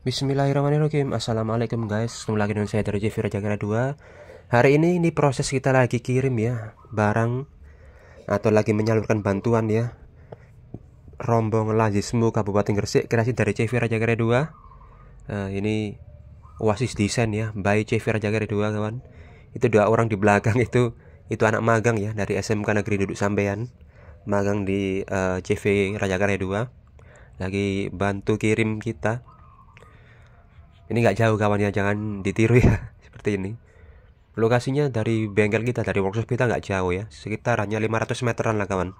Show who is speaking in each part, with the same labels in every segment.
Speaker 1: Bismillahirrahmanirrahim Assalamualaikum guys Ketemu lagi dengan saya dari CV Rajakara 2 Hari ini ini proses kita lagi kirim ya Barang Atau lagi menyalurkan bantuan ya Rombong Lazismu Kabupaten Gresik Kreasi dari CV Rajakara 2 uh, eh, Ini Oasis Desain ya By CV Rajakara 2 kawan Itu dua orang di belakang itu Itu anak magang ya Dari SMK Negeri Duduk Sampean Magang di uh, eh, CV Rajakara 2 Lagi bantu kirim kita ini nggak jauh kawannya jangan ditiru ya seperti ini lokasinya dari bengkel kita dari workshop kita nggak jauh ya sekitar hanya 500 meteran lah kawan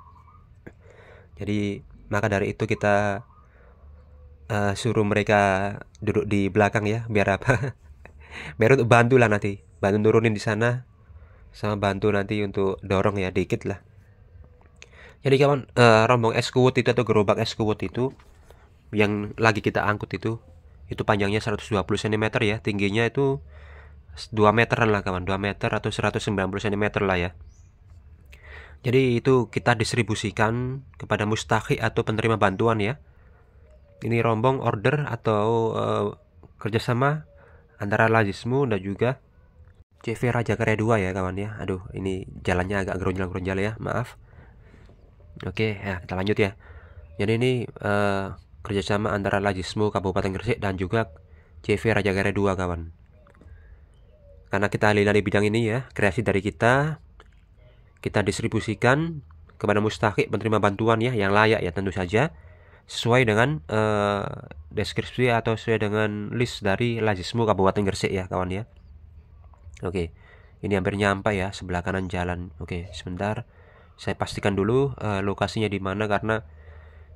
Speaker 1: jadi maka dari itu kita uh, suruh mereka duduk di belakang ya biar apa biar untuk bantu lah nanti bantu turunin di sana sama bantu nanti untuk dorong ya dikit lah jadi kawan uh, rombong es itu atau gerobak es itu yang lagi kita angkut itu itu panjangnya 120 cm ya tingginya itu 2 meteran lah kawan 2 meter atau 190 cm lah ya jadi itu kita distribusikan kepada mustahik atau penerima bantuan ya ini rombong order atau uh, kerjasama antara Lazismu dan juga CV Raja Karya 2 ya kawan ya aduh ini jalannya agak geronjal-geronjal ya maaf oke ya kita lanjut ya jadi ini uh, kerjasama antara Lajismo Kabupaten Gresik dan juga CV Raja Gare 2 kawan karena kita lila di bidang ini ya kreasi dari kita kita distribusikan kepada mustahik penerima bantuan ya yang layak ya tentu saja sesuai dengan uh, deskripsi atau sesuai dengan list dari Lajismo Kabupaten Gresik ya kawan ya oke ini hampir nyampe ya sebelah kanan jalan oke sebentar saya pastikan dulu uh, lokasinya di mana karena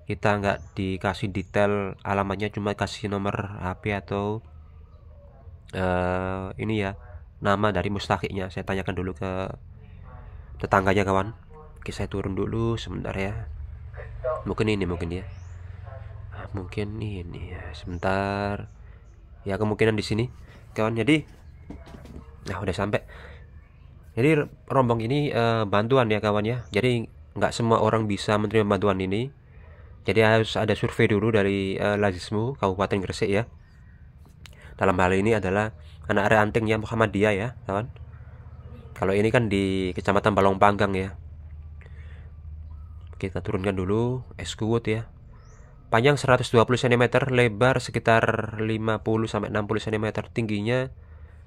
Speaker 1: kita nggak dikasih detail alamatnya cuma kasih nomor HP atau uh, ini ya nama dari mustahiknya saya tanyakan dulu ke tetangganya kawan oke saya turun dulu sebentar ya mungkin ini mungkin ya ah, mungkin ini ya sebentar ya kemungkinan di sini kawan jadi nah udah sampai jadi rombong ini uh, bantuan ya kawan ya jadi nggak semua orang bisa menerima bantuan ini jadi harus ada survei dulu dari uh, Lazismu Kabupaten Gresik ya. Dalam hal ini adalah anak area anting ya Muhammadiyah ya, kawan. Kalau ini kan di Kecamatan Balong Panggang ya. Kita turunkan dulu eskuut ya. Panjang 120 cm, lebar sekitar 50 sampai 60 cm, tingginya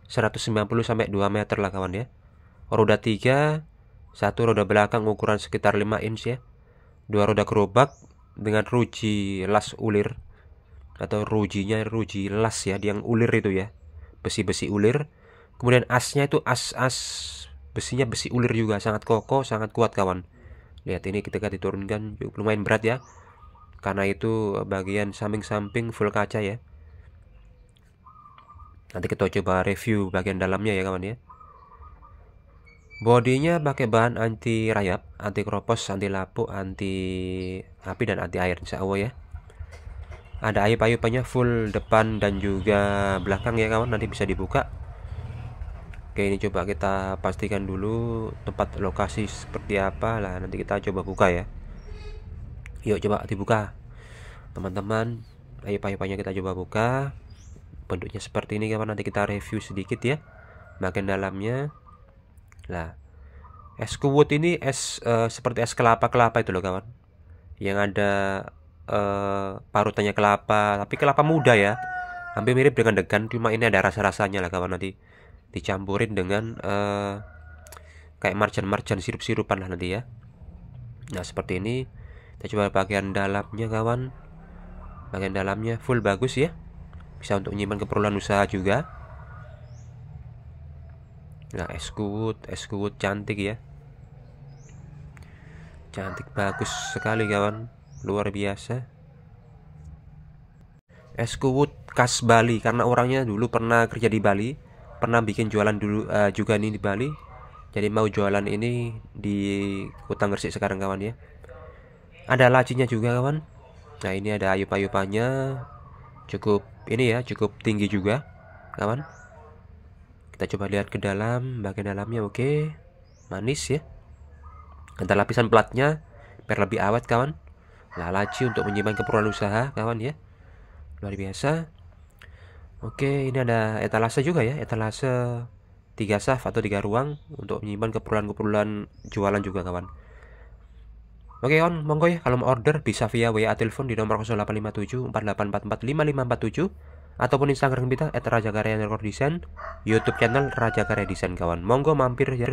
Speaker 1: 190 sampai 2 meter lah kawan ya. Roda 3, satu roda belakang ukuran sekitar 5 inch ya. Dua roda gerobak dengan ruji las ulir atau rujinya ruji las ya yang ulir itu ya besi-besi ulir kemudian asnya itu as-as besinya besi ulir juga sangat kokoh sangat kuat kawan lihat ini ketika diturunkan lumayan berat ya karena itu bagian samping-samping full kaca ya nanti kita coba review bagian dalamnya ya kawan ya Bodinya pakai bahan anti rayap, anti kropos, anti lapuk, anti api dan anti air insya Allah ya. Ada ayup-ayupannya full depan dan juga belakang ya kawan, nanti bisa dibuka. Oke, ini coba kita pastikan dulu tempat lokasi seperti apa lah, nanti kita coba buka ya. Yuk coba dibuka. Teman-teman, ayup-ayupannya kita coba buka. Bentuknya seperti ini kawan, nanti kita review sedikit ya. Bagian dalamnya Nah, es kuwut ini es uh, seperti es kelapa-kelapa itu loh kawan. Yang ada uh, parutannya kelapa, tapi kelapa muda ya. Hampir mirip dengan degan, cuma ini ada rasa-rasanya lah kawan nanti dicampurin dengan uh, kayak marjan-marjan sirup-sirupan lah nanti ya. Nah, seperti ini kita coba bagian dalamnya kawan. Bagian dalamnya full bagus ya. Bisa untuk menyimpan keperluan usaha juga nah es eskuwut cantik ya cantik bagus sekali kawan luar biasa eskuwut khas Bali karena orangnya dulu pernah kerja di Bali pernah bikin jualan dulu uh, juga nih di Bali jadi mau jualan ini di Kota Gresik sekarang kawan ya ada lacinya juga kawan nah ini ada ayu ayupannya cukup ini ya cukup tinggi juga kawan kita coba lihat ke dalam, bagian dalamnya oke. Okay. Manis ya. Antar lapisan platnya biar lebih awet kawan. Nah, laci untuk menyimpan keperluan usaha kawan ya. Luar biasa. Oke, ini ada etalase juga ya, etalase tiga saf atau tiga ruang untuk menyimpan keperluan-keperluan jualan juga kawan. Oke on, monggo ya kalau mau order bisa via WA telepon di nomor 0857 4844 5547 ataupun Instagram kita @rajagaria_desain, YouTube channel Raja Karya Desain kawan. Monggo mampir ya.